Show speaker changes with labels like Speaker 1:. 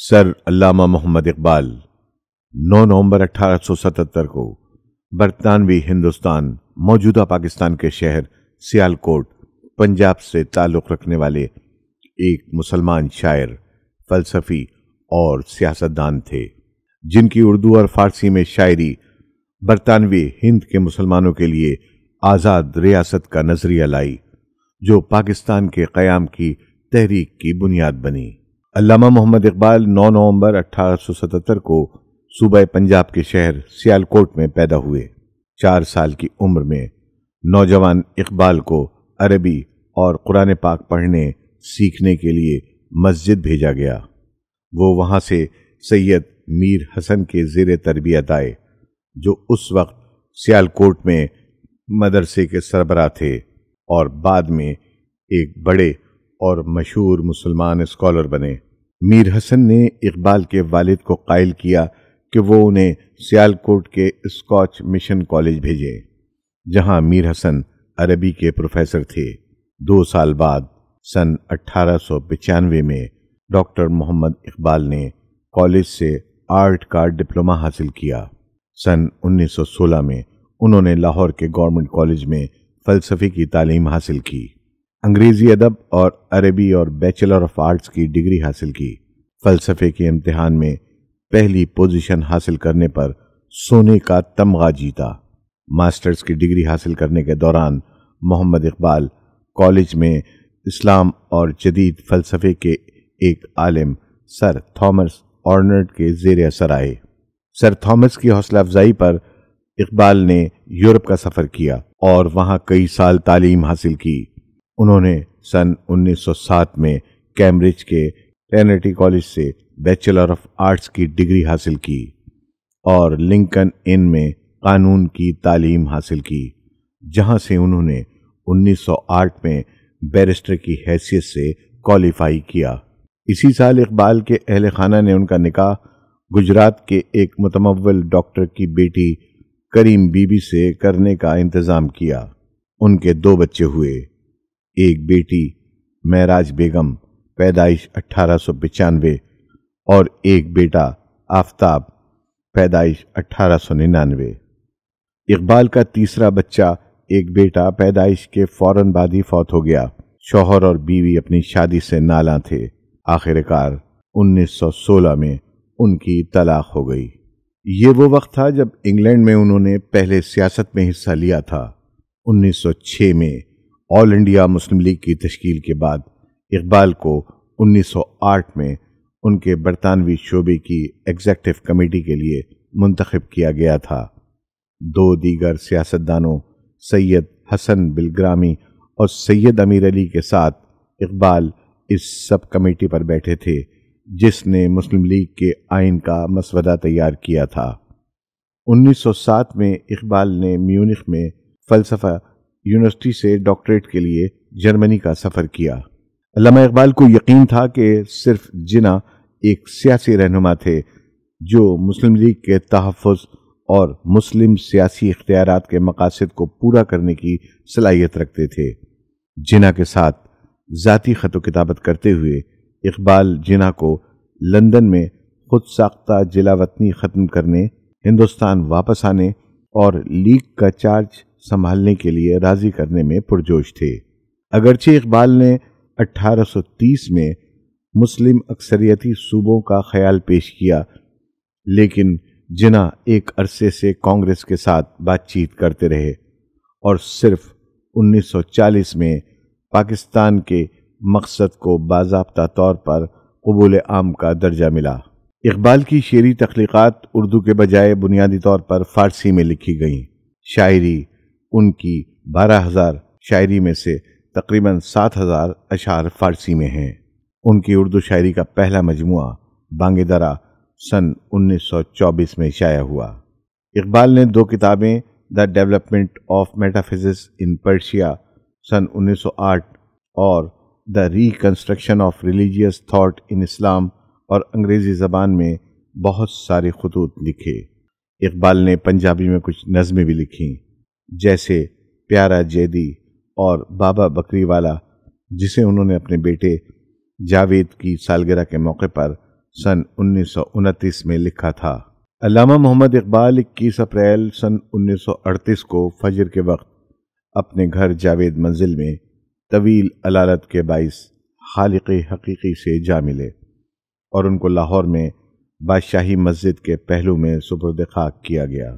Speaker 1: سر علامہ محمد اقبال نو نومبر اٹھارہ سو ستتر کو برطانوی ہندوستان موجودہ پاکستان کے شہر سیال کوٹ پنجاب سے تعلق رکھنے والے ایک مسلمان شاعر فلسفی اور سیاستدان تھے جن کی اردو اور فارسی میں شاعری برطانوی ہند کے مسلمانوں کے لیے آزاد ریاست کا نظریہ لائی جو پاکستان کے قیام کی تحریک کی بنیاد بنی علامہ محمد اقبال نو نومبر اٹھارہ سو ستتر کو صوبہ پنجاب کے شہر سیالکوٹ میں پیدا ہوئے چار سال کی عمر میں نوجوان اقبال کو عربی اور قرآن پاک پڑھنے سیکھنے کے لیے مسجد بھیجا گیا وہ وہاں سے سید میر حسن کے زیر تربیت آئے جو اس وقت سیال کوٹ میں مدرسے کے سربراہ تھے اور بعد میں ایک بڑے اور مشہور مسلمان اسکالر بنے میر حسن نے اقبال کے والد کو قائل کیا کہ وہ انہیں سیال کوٹ کے اسکاچ مشن کالج بھیجے جہاں میر حسن عربی کے پروفیسر تھے دو سال بعد سن اٹھارہ سو پچانوے میں ڈاکٹر محمد اقبال نے کالج سے آرٹ کا ڈپلوما حاصل کیا سن انیس سو سولہ میں انہوں نے لاہور کے گورنمنٹ کالج میں فلسفے کی تعلیم حاصل کی انگریزی ادب اور عربی اور بیچلر آف آرٹس کی ڈگری حاصل کی فلسفے کے امتحان میں پہلی پوزیشن حاصل کرنے پر سونے کا تمغہ جیتا ماسٹرز کی ڈگری حاصل کرنے کے دوران محمد اقبال کالج میں اسلام اور جدید فلسفے کے ایک عالم سر تھامس آرنرڈ کے زیر اثر آئے سر تھامس کی حوصلہ افزائی پر اقبال نے یورپ کا سفر کیا اور وہاں کئی سال تعلیم حاصل کی انہوں نے سن انیس سو سات میں کیمبرج کے ٹرینٹی کالج سے بیچلر آف آرٹس کی ڈگری حاصل کی اور لنکن ان میں قانون کی تعلیم حاصل کی جہاں سے انہوں نے انیس سو آٹھ میں بیرسٹر کی حیثیت سے کوالیفائی کیا اسی سال اقبال کے اہل خانہ نے ان کا نکاح گجرات کے ایک متمول ڈاکٹر کی بیٹی کریم بی بی سے کرنے کا انتظام کیا ان کے دو بچے ہوئے ایک بیٹی معراج بیگم پیدائش اٹھارہ سو پچانوے اور ایک بیٹا آفتاب پیدائش اٹھارہ سو ننانوے اقبال کا تیسرا بچہ ایک بیٹا پیدائش کے فوراً بعد ہی فوت ہو گیا شوہر اور بیوی اپنی شادی سے نالاں تھے آخر کار انیس سو سولہ میں ان کی طلاق ہو گئی یہ وہ وقت تھا جب انگلینڈ میں انہوں نے پہلے سیاست میں حصہ لیا تھا انیس سو چھ میں آل انڈیا مسلم لیگ کی تشکیل کے بعد اقبال کو انیس سو آٹھ میں ان کے برطانوی شعبے کی ایگزیکٹو کمیٹی کے لیے منتخب کیا گیا تھا دو دیگر سیاستدانوں سید حسن بلگرامی اور سید امیر علی کے ساتھ اقبال اس سب کمیٹی پر بیٹھے تھے جس نے مسلم لیگ کے آئین کا مسودہ تیار کیا تھا انیس سو سات میں اقبال نے میونخ میں فلسفہ یونیورسٹی سے ڈاکٹریٹ کے لیے جرمنی کا سفر کیا علامہ اقبال کو یقین تھا کہ صرف جنا ایک سیاسی رہنما تھے جو مسلم لیگ کے تحفظ اور مسلم سیاسی اختیارات کے مقاصد کو پورا کرنے کی صلاحیت رکھتے تھے جنا کے ساتھ ذاتی خط و کتابت کرتے ہوئے اقبال جناح کو لندن میں خود ساختہ جلا وطنی ختم کرنے ہندوستان واپس آنے اور لیگ کا چارج سنبھالنے کے لیے راضی کرنے میں پرجوش تھے اگرچہ اقبال نے اٹھارہ سو تیس میں مسلم اکثریتی صوبوں کا خیال پیش کیا لیکن جنا ایک عرصے سے کانگریس کے ساتھ بات چیت کرتے رہے اور صرف انیس سو چالیس میں پاکستان کے مقصد کو باضابطہ طور پر قبول عام کا درجہ ملا اقبال کی شعری تخلیقات اردو کے بجائے بنیادی طور پر فارسی میں لکھی گئیں شاعری ان کی بارہ ہزار شاعری میں سے تقریباً سات ہزار اشعار فارسی میں ہیں ان کی اردو شاعری کا پہلا مجموعہ بانگ درا سن انیس سو چوبیس میں شائع ہوا اقبال نے دو کتابیں the development of metaphysics in Persia سن انیس سو آٹھ اور the reconstruction of religious thought in Islam اور انگریزی زبان میں بہت سارے خطوط لکھے اقبال نے پنجابی میں کچھ نظمیں بھی لکھیں جیسے پیارا جیدی اور بابا بکری والا جسے انہوں نے اپنے بیٹے جاوید کی سالگرہ کے موقع پر سن انیس سو انتیس میں لکھا تھا علامہ محمد اقبال اکیس اپریل سن انیس سو اڑتیس کو فجر کے وقت اپنے گھر جاوید منزل میں طویل علالت کے باعث خالق حقیقی سے جا ملے اور ان کو لاہور میں بادشاہی مسجد کے پہلو میں سپرد خاک کیا گیا